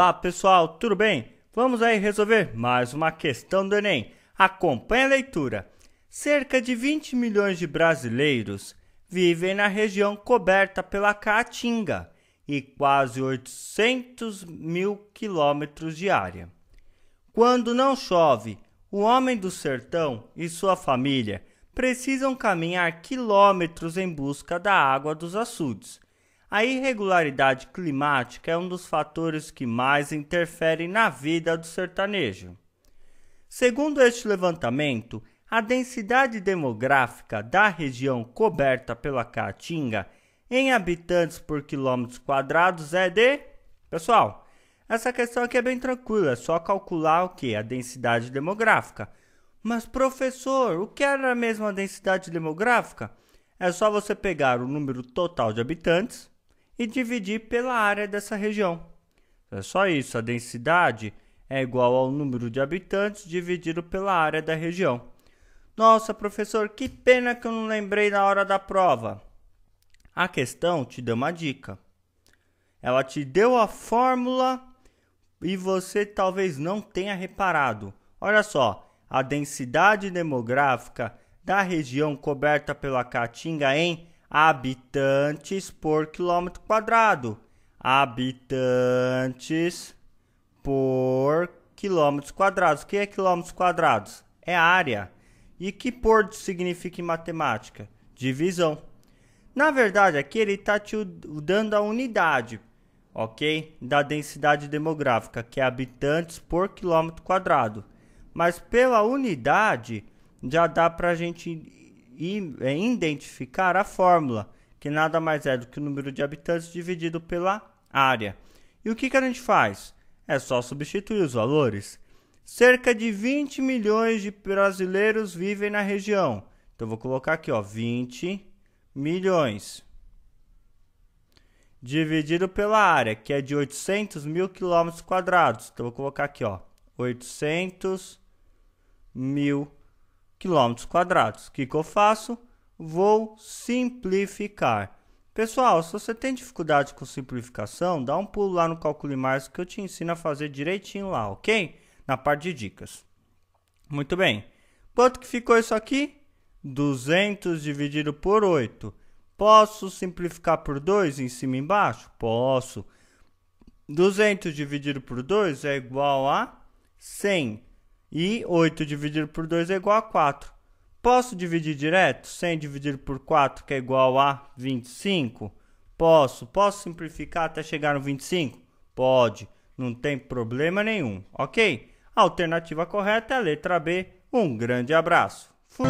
Olá pessoal, tudo bem? Vamos aí resolver mais uma questão do Enem. Acompanhe a leitura. Cerca de 20 milhões de brasileiros vivem na região coberta pela Caatinga e quase 800 mil quilômetros de área. Quando não chove, o homem do sertão e sua família precisam caminhar quilômetros em busca da água dos açudes a irregularidade climática é um dos fatores que mais interferem na vida do sertanejo. Segundo este levantamento, a densidade demográfica da região coberta pela Caatinga em habitantes por quilômetros quadrados é de. Pessoal, essa questão aqui é bem tranquila, é só calcular o que? A densidade demográfica. Mas, professor, o que era mesmo a densidade demográfica? É só você pegar o número total de habitantes e dividir pela área dessa região. É só isso, a densidade é igual ao número de habitantes dividido pela área da região. Nossa, professor, que pena que eu não lembrei na hora da prova. A questão te deu uma dica. Ela te deu a fórmula e você talvez não tenha reparado. Olha só, a densidade demográfica da região coberta pela caatinga em habitantes por quilômetro quadrado. Habitantes por quilômetros quadrados. O que é quilômetros quadrados? É área. E que por significa em matemática? Divisão. Na verdade, aqui ele está te dando a unidade, ok? Da densidade demográfica, que é habitantes por quilômetro quadrado. Mas pela unidade, já dá para a gente e é, identificar a fórmula, que nada mais é do que o número de habitantes dividido pela área. E o que, que a gente faz? É só substituir os valores. Cerca de 20 milhões de brasileiros vivem na região. Então vou colocar aqui, ó, 20 milhões dividido pela área, que é de 800 mil quilômetros quadrados. Então, vou colocar aqui, ó, 800 mil quilômetros quadrados. O que, eu faço? Vou simplificar. Pessoal, se você tem dificuldade com simplificação, dá um pulo lá no cálculo Mais que eu te ensino a fazer direitinho lá, ok? Na parte de dicas. Muito bem. Quanto que ficou isso aqui? 200 dividido por 8. Posso simplificar por 2 em cima e embaixo? Posso. 200 dividido por 2 é igual a 100. E 8 dividido por 2 é igual a 4. Posso dividir direto? 100 dividido por 4, que é igual a 25? Posso. Posso simplificar até chegar no 25? Pode. Não tem problema nenhum, ok? A alternativa correta é a letra B. Um grande abraço. Fui.